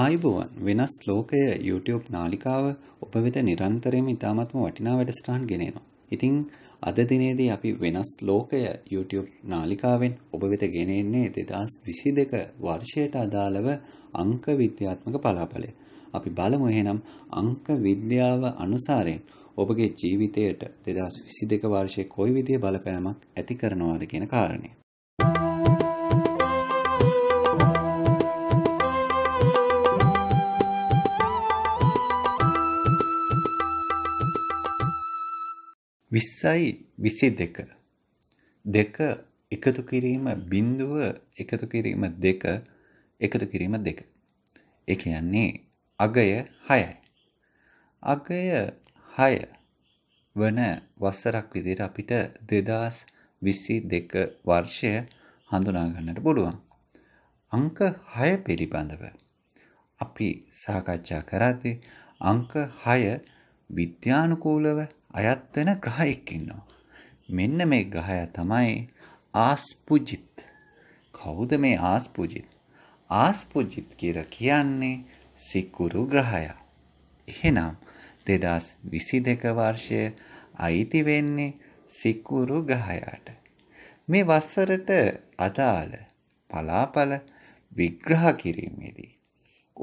ආයිබෝවන් වෙනස් ලෝකය YouTube නාලිකාව ඔබ වෙත නිරන්තරයෙන්ම ඉතාමත්ම වටිනා වැඩසටහන් ගෙනෙනවා. ඉතින් අද දිනේදී අපි වෙනස් ලෝකය YouTube නාලිකාවෙන් ඔබ වෙත ගෙනෙන්නේ 2022 වර්ෂයට අදාළව අංක විද්‍යාත්මක පලාඵලය. අපි බලමු එහෙනම් අංක විද්‍යාව අනුසාරයෙන් ඔබගේ ජීවිතයට 2022 වර්ෂයේ කොයි විදිහේ බලපෑමක් ඇති කරනවාද කියන කාරණය. 20යි 22 දෙක එකතු කිරීම බිඳුව එකතු කිරීම දෙක එකතු කිරීම දෙක ඒ කියන්නේ අගය 6යි අගය 6 වන වසරක් විදිහට අපිට 2022 වර්ෂය හඳුනා ගන්නට පුළුවන් අංක 6 පිළිබඳව අපි සාකච්ඡා කරද්දී අංක 6 විද්‍යානුකූලව අයත් වෙන ග්‍රහයෙක් ඉන්නවා. මෙන්න මේ ග්‍රහය තමයි ආස්පුජිත්. කවුද මේ ආස්පුජිත්? ආස්පුජිත් කියලා කියන්නේ සිකුරු ග්‍රහය. එහෙනම් 2022 වර්ෂය අයිති වෙන්නේ සිකුරු ග්‍රහයාට. මේ වසරට අදාළ පලාපල විග්‍රහ කිරීමේදී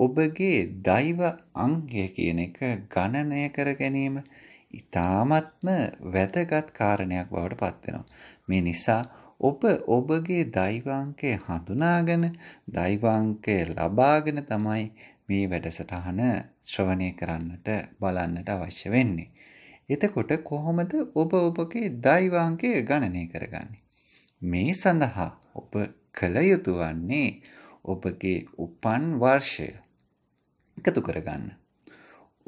ඔබගේ දෛව අංගය කියන එක ගණනය කර ගැනීම ඉතාමත්ම වැදගත් කාරණයක් බවට පත්වෙනවා. මේ නිසා ඔබ ඔබගේ දෛවාංකය හඳුනාගෙන දෛවාංකය ලබාගෙන තමයි මේ වැඩසටහන ශ්‍රවණය කරන්නට බලන්නට අවශ්‍ය වෙන්නේ. එතකොට කොහොමද ඔබ ඔබගේ දෛවාංකය ගණනය කරගන්නේ. මේ සඳහා ඔබ කළ යුතු වන්නේ ඔබගේ උපන් වර්ෂය එකතු කරගන්න.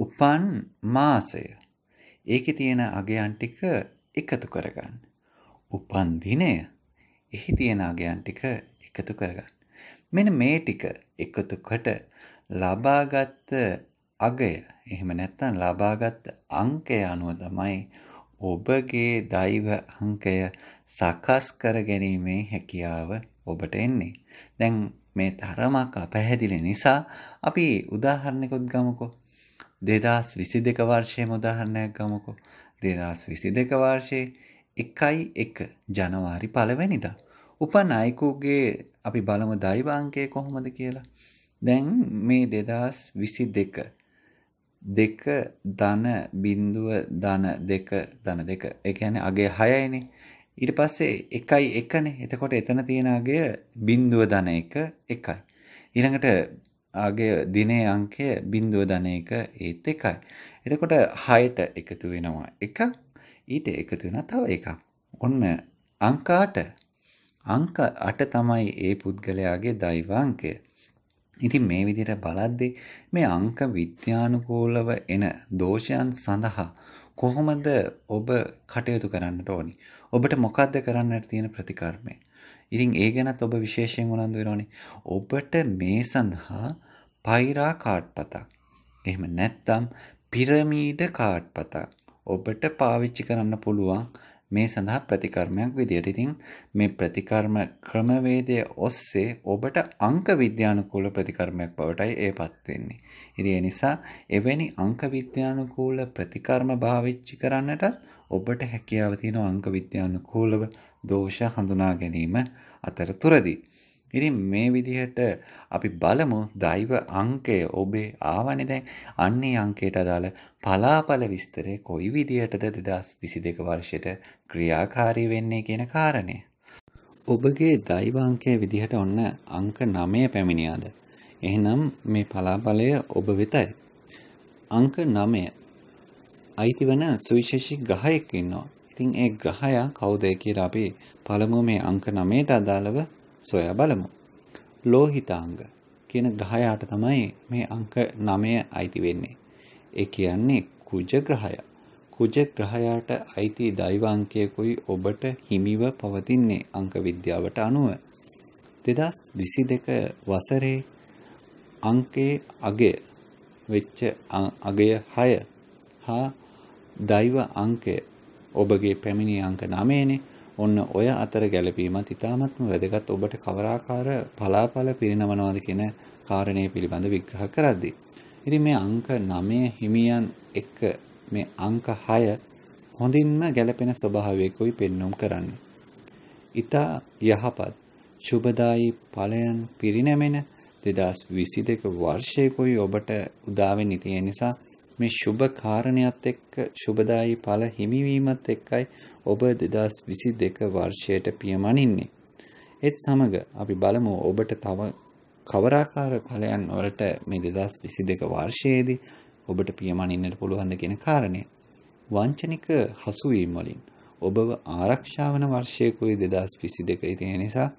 උපන් මාසය ඒකේ තියෙන අගයන් ටික එකතු කරගන්න. උපන් දිනය එහි තියෙන අගයන් ටික එකතු කරගන්න. මෙන්න මේ ටික එකතුකට ලබාගත් අගය එහෙම නැත්නම් ලබාගත් අංකය අනුව තමයි ඔබගේ දෛව අංකය සකස් කර ගැනීමේ හැකියාව ඔබට එන්නේ. දැන් මේ තරමක් අපැහැදිලි නිසා අපි උදාහරණයකුත් ගමුකෝ. දෙදස් විසි දෙක වර්ෂය මුදාහරණයක් ගමකෝ දෙදස් විසි දෙක වර්ෂයේ එකයි එක ජනවාරි පලවැනිදා. උපන් අයකුගේ අපි බලම දෛවාංකය කොහොමද කියලා. දැන් මේ දෙදස් විසි දෙක දෙක ධන බින්දුව ධන දෙක ධන දෙක එකන අගේ හයයිනෙ ඊට පස්සේ එකයි එකනේ එතකොට එතන තියෙනගේ බින්දුව ධන එක එකයි. ඊළඟට ආගේ දිනේ අංකය බිින්දුව ධන එක ඒත් එකයි. එතකොට හයට එකතු වෙනවා එකක් ඊට එකතු වෙන තව එකක්. ඔන්න අංකාට අංක අට තමයි ඒ පුද්ගලයාගේ දෛවාංකය. ඉතින් මේ විදිහට බලද්දී මේ අංක විද්‍යානුකූලව එන දෝෂයන් සඳහා කොහොමද ඔබ කටයුතු කරන්නට ඕනි? ඔබට මොකද්ද කරන්නට තියෙන ප්‍රතිකර්මය? ඉතින් ඒ ගැනත් ඔබ විශේෂයෙන් උනන්දු වෙනවනේ. ඔබට මේ සඳහා පෛරා කාඩ් පතක්. එහෙම නැත්නම් පිරමීඩ කාඩ් පතක් ඔබට පාවිච්චි කරන්න පුළුවන් මේ සඳහා ප්‍රතිකර්මයක් විදියට. ඉතින් මේ ප්‍රතිකර්ම ක්‍රමවේදය ඔස්සේ ඔබට අංක විද්‍යානුකූල ප්‍රතිකර්මයක් බවටයි ඒපත් වෙන්නේ. ඉතින් ඒ නිසා එවැනි අංක විද්‍යානුකූල ප්‍රතිකර්ම භාවිතා කරන්නටත් ඔබට හැකියාව තියෙන අංක විද්‍යානුකූලව දෝෂ හඳුනා ගැනීම අතරතුරදී. ඉතින් මේ විදිහට අපි බලමු දෛව අංකය ඔබේ ආවනේ දැන් අන්නේ අංකයට අදාළ පලාපල විස්තරය කොයි විදිහටද 2022 වර්ෂයට ක්‍රියාකාරී වෙන්නේ කියන කාරණය. ඔබගේ දෛව අංකය විදිහට ඔන්න අංක 9 පැමිණියාද? එහෙනම් මේ පලාපලය ඔබ වෙතයි. අංක 9 අයිති වන සුවිශේෂී ග්‍රහයෙක් ඉන්නවා. ඉතින් ඒ ග්‍රහයා කවුද කියලා අපි පළමුව මේ අංක 9ට අදාළව සොයා බලමු. ලෝහිතාංග කියන ග්‍රහයාට තමයි මේ අංක 9 අයිති වෙන්නේ. ඒ කියන්නේ කුජ ග්‍රහය. කුජ ග්‍රහයාට අයිති දෛවාංකයකුයි ඔබට හිමිව පවතින්නේ අංක විද්‍යාවට අනුව. 2022 වසරේ අංකයේ අගය වෙච්ච අගය 6 හා දෛව අංකය ඔබගේ පැමිණි අංක 9නේ ඔන්න ඔය අතර ගැළපීමත් ඉතාමත්ම වැදගත් ඔබට කවරාකාර පලාපල පිරිනමනවාද කියන කාරණය පිළිබඳ විග්‍රහ කරද්දී. ඉතින් මේ අංක 9 හිමියන් එක මේ අංක 6 හොඳින්ම ගැළපෙන ස්වභාවයකුයි පෙන්눔 කරන්නේ. ඊතා යහපත් සුබදායි ඵලයන් පිරිනැමෙන 2022 වර්ෂයේ කොයි ඔබට උදා වෙන්නේ තියෙන නිසා මේ සුබ කාරණයක් එක්ක සුබදායි ඵල හිමිවීමත් එක්කයි ඔබ 2022 වර්ෂයට පියමනින්නේ. ඒත් සමග අපි බලමු ඔබට තව කවරාකාර ඵලයන් වලට මේ 2022 වර්ෂයේදී ඔබට පියමනින්නට පුළුවන්ද කියන කාරණය. වංචනික හසුවීම් වලින් ඔබව ආරක්ෂාවන වර්ෂයකුයි 2022 ඉතින් නිසා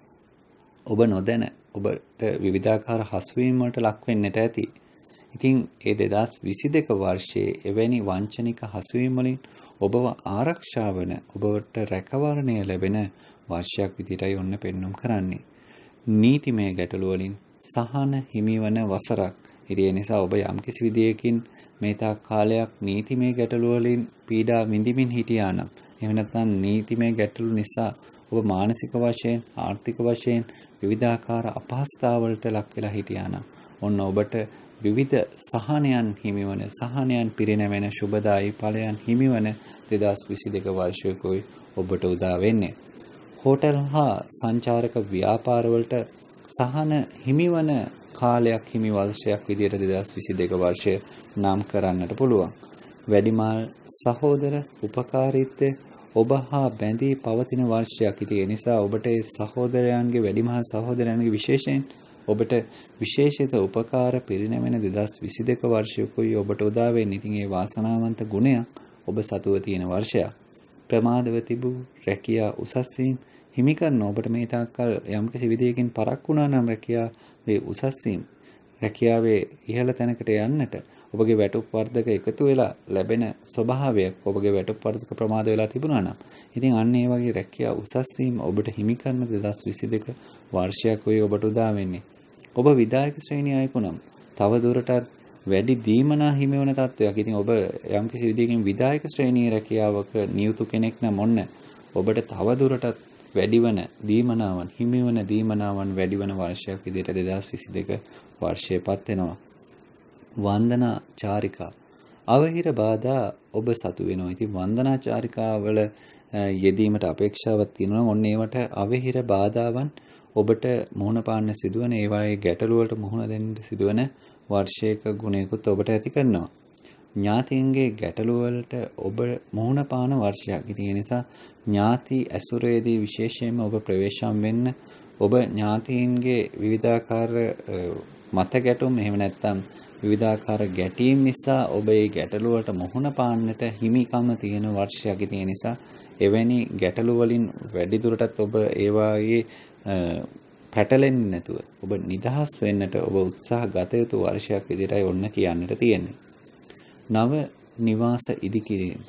ඔබ නොදැන ඔබට විවිධාකාර හසුවීම් වලට ලක් වෙන්නට ඇති. ඉතින් ඒ 2022 වර්ෂයේ එවැනි වංචනික හසුවීම් වලින් ඔබව ආරක්ෂා වන ඔබට රැකවරණය ලැබෙන වර්ෂයක් විදිහටයි ඔන්න පෙන්눔 කරන්නේ. නීතිමය ගැටලු වලින් සහන හිමිවන වසරක්. ඉතින් නිසා ඔබ යම්කිසි විදියකින් මේ තාක් කාලයක් නීතිමය ගැටලු වලින් පීඩා විඳිමින් හිටියා නම් එහෙම නැත්නම් නීතිමය ගැටලු නිසා ඔබ මානසික වශයෙන් ආර්ථික වශයෙන් විවිධාකාර අපහසුතාවලට ලක් වෙලා හිටියා නම් ඔන්න ඔබට විවිධ සහනයන් හිමිවන සහනයන් පිරිනැමෙන සුබදායි ඵලයන් හිමිවන 2022 වර්ෂයකයි ඔබට උදා වෙන්නේ. හෝටල් හා සංචාරක ව්‍යාපාරවලට සහන හිමිවන කාලයක් හිමි වර්ෂයක් විදිහට 2022 වර්ෂය නම් කරන්නට පුළුවන්. වැඩිමාල් සහෝදර උපකාරීත්වය ඔබ හා බැඳී පවතින වර්ෂයක්. ඉතින් ඒ නිසා ඔබට සහෝදරයන්ගේ වැඩිමහල් සහෝදරයන්ගේ විශේෂයෙන් ඔබට විශේෂිත උපකාර පිරිනැමෙන 2022 වර්ෂයකුයි ඔබට උදා වෙන්නේ. ඉතින් ඒ වාසනාවන්ත ගුණයක් ඔබ සතුව තියෙන වර්ෂයක්. ප්‍රමාදව තිබූ රැකියා උසස් වීම හිමි කරන ඔබට මේ තාක්කල් යම්කිසි විදියකින් පරක් වුණා නම් රැකියාවේ උසස් වීම රැකියාවේ ඉහළ තැනකට යන්නට ඔබගේ වැටුප් වර්ධක එකතු වෙලා ලැබෙන ස්වභාවයක් ඔබගේ වැටුප් වර්ධක ප්‍රමාද වෙලා තිබුණා නම් ඉතින් අන්න ඒ වගේ රැකියාව උසස් වීම ඔබට හිමි කරන 2022 වර්ෂයක් වෙයි ඔබට උදා වෙන්නේ. ඔබ විදායක ශ්‍රේණිය අයෙකු නම් තව දුරටත් වැඩි දීමනා හිමි වන තත්වයක්. ඉතින් ඔබ යම්කිසි විදිහකින් විදායක ශ්‍රේණියේ රැකියාවක නියුතු කෙනෙක් නම් ඔන්න ඔබට තව දුරටත් වැඩිවන දීමනාවන් හිමිවන දීමනාවන් වැඩිවන වර්ෂයක් විදිහට 2022 වර්ෂයපත් වෙනවා. වන්දනා චාරිකා අවහිර බාධා ඔබ සතු වෙනවා. ඉතින් වන්දනා චාරිකාවල යෙදීමට අපේක්ෂාවක් තියෙනවා. ඔන්න ඒවට අවහිර බාධාවන් ඔබට මුහුණ පාන්න සිදුවන ඒවායේ ගැටලු වලට මුහුණ දෙන්න සිදුවන වර්ෂයක ගුණයකුත් ඔබට ඇති කරනවා. ඥාතීන්ගේ ගැටලු වලට ඔබ මුහුණ පාන වර්ෂයක්. ඉතින් ඒ නිසා ඥාති ඇසුරේදී විශේෂයෙන්ම ඔබ ප්‍රවේශම් වෙන්න ඔබ ඥාතීන්ගේ විවිධාකාර මත ගැටුම් එහෙම නැත්නම් විවිධාකාර ගැටීම් නිසා ඔබ ඒ ගැටලුවට මුහුණ පාන්නට හිමිකම තියෙන වර්ෂයක් තියෙන නිසා එවැනි ගැටලු වලින් වැඩිදුරටත් ඔබ ඒ වාගේ පැටලෙන්නේ නැතුව ඔබ නිදහස් වෙන්නට ඔබ උත්සාහ ගත යුතු වර්ෂයක් විදිහටයි ඔන්න කියන්නට තියෙන්නේ. නව නිවාස ඉදිකිරීම,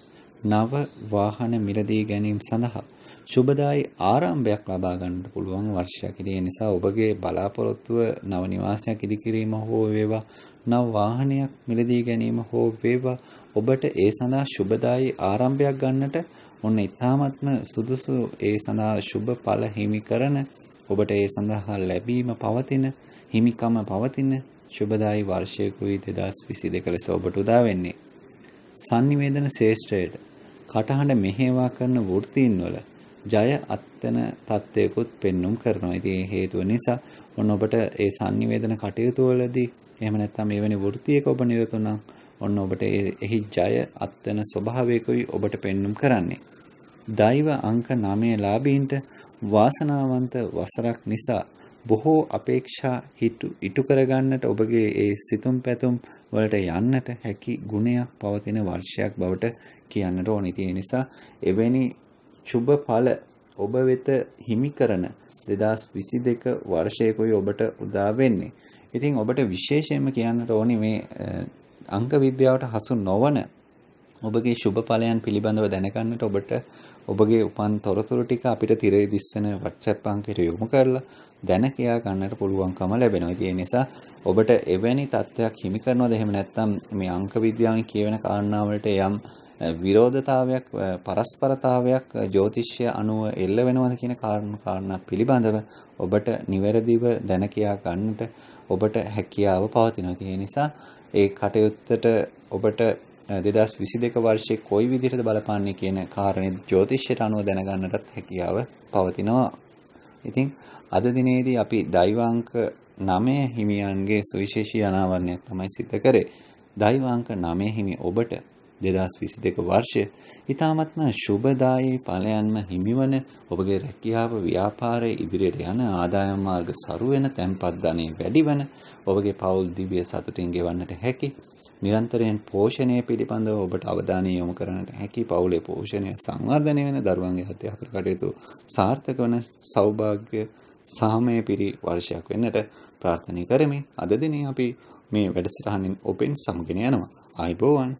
නව වාහන මිලදී ගැනීම සඳහා සුබදායි ආරම්භයක් ලබා ගන්නට පුළුවන් වර්ෂයක්. ඒ නිසා ඔබගේ බලාපොරොත්තුව නව නිවාසයක් ඉදිකිරීම හෝ වේවා, නව වාහනයක් මිලදී ගැනීම හෝ වේවා, ඔබට ඒ සඳහා සුබදායි ආරම්භයක් ගන්නට ඔන්න ඊ타මත්ම සුදුසු ඒ සඳහා සුබ ඵල හිමි කරන ඔබට ඒ සඳහා ලැබීම පවතින හිමිකම පවතින සුබදායි වර්ෂයකුයි 2022 ලෙස ඔබට උදා වෙන්නේ. sannivedana ශේෂ්ත්‍රයට කටහඬ මෙහෙවා කරන වෘත්තීන් වල ජය අත්තන තත්ත්වයකුත් පෙන්눔 කරනවා. ඉතින් හේතුව නිසා ඔන්න ඔබට ඒ sannivedana කටයුතු වලදී එහෙම නැත්නම් මේ වෙනි වෘත්තියක ඔබ නිරත වුණා ඔන්න ඔබට එහි ජය අත්තන ස්වභාවයකුයි ඔබට පෙන්눔 කරන්නේ. දෛව අංක 9 ලාභීන්ට වාසනාවන්ත වසරක් නිසා බොහෝ අපේක්ෂා ඉටු කරගන්නට ඔබගේ ඒ සිතුම් පැතුම් වලට යන්නට හැකි ගුණයක් පවතින වර්ෂයක් බවට කියන්නට ඕනේ. ඒ නිසා එවැනි ශුභ ඵල ඔබ වෙත හිමි කරන 2022 වර්ෂයකයි ඔබට උදා වෙන්නේ. ඉතින් ඔබට විශේෂයෙන්ම කියන්නට ඕනි මේ අංක විද්‍යාවට හසු නොවන ඔබගේ ශුභ ඵලයන් පිළිබඳව දැනගන්නට ඔබට ඔබගේ උපන් තොරතුරු ටික අපිට තිරේ දිස්සන WhatsApp අංකයට යොමු කරලා දැන කියා ගන්නට පුළුවන්කම ලැබෙනවා. ඒ නිසා ඔබට එවැනි තත්ත්වයක් හිමි කරනවද එහෙම නැත්නම් මේ අංක විද්‍යාවෙන් කියවෙන කාරණාවලට යම් විරෝධතාවයක් පරස්පරතාවයක් ජ්‍යොතිෂය අනුව එල්ල වෙනවද කියන කාරණා පිළිබඳව ඔබට නිවැරදිව දැන කියා ගන්නට ඔබට හැකියාව පවතිනවා. ඒ නිසා ඒ කටයුත්තට ඔබට 2022 වර්ෂයේ කොයි විදිහටද බලපාන්නේ කියන කාරණේ ජ්‍යොතිෂයට අනුව දැනගන්නටත් හැකියාව පවතිනවා. ඉතින් අද දිනේදී අපි දෛවාංක 9 හිමියන්ගේ සුවිශේෂී අනාවරණයක් තමයි සිදු කරේ. දෛවාංක 9 හිමි ඔබට 2022 වර්ෂය ඊ타මත්ම සුබදායී ඵලයන්ම හිමිවන ඔබගේ රැකියාව ව්‍යාපාරයේ ඉදිරියට යන ආදායම් මාර්ග සරු වෙන තැන්පත් ධනෙ වැඩිවන ඔබගේ පෞල් දිව්‍ය සතුටින් ගෙවන්නට හැකි නිරන්තරයෙන් පෝෂණය පිළිබඳව ඔබට අවධානය යොමු කරන්නට හැකි පවුලේ පෝෂණය සංවර්ධනය වෙන දරුවන්ගේ අධ්‍යාපන කටයුතු සාර්ථක වන සෞභාග්‍ය සාමය පිරි වර්ෂයක් වෙන්නට ප්‍රාර්ථනා කරමින් අද දිනේ අපි මේ වැඩසටහනින් ඔබෙන් සමුගෙන යනවා. ආයිබෝවන්